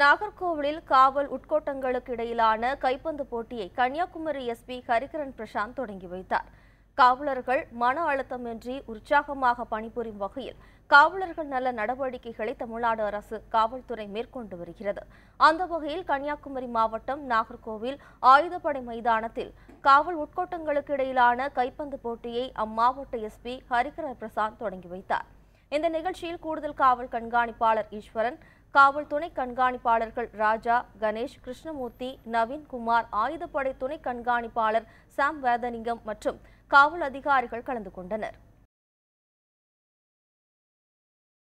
நாகர்கோவிலில் காவல் உட்கோட்டங்களுக்கு இடையிலான கைப்பந்து போட்டியை கன்னியாகுமரி எஸ்பி ஹரிகரன் பிரசாந்த் தொடங்கி வைத்தார் காவலர்கள் மன அழுத்தமின்றி உற்சாகமாக பணிபுரியும் வகையில் காவலர்கள் நல்ல நடவடிக்கைகளை தமிழ்நாடு அரசு காவல்துறை மேற்கொண்டு வருகிறது அந்த வகையில் கன்னியாகுமரி மாவட்டம் நாகர்கோவில் ஆயுதப்படை மைதானத்தில் காவல் உட்கோட்டங்களுக்கு இடையிலான கைப்பந்து போட்டியை அம்மாவட்ட எஸ்பி ஹரிகரன் பிரசாந்த் தொடங்கி வைத்தார் இந்த நிகழ்ச்சியில் கூடுதல் காவல் கண்காணிப்பாளர் ஈஸ்வரன் காவல் துணை கண்காணிப்பாளர்கள் ராஜா கணேஷ் கிருஷ்ணமூர்த்தி நவீன்குமார் ஆயுதப்படை துணை கண்காணிப்பாளர் சாம் வேதனிங்கம் மற்றும் காவல் அதிகாரிகள் கலந்து கொண்டனர்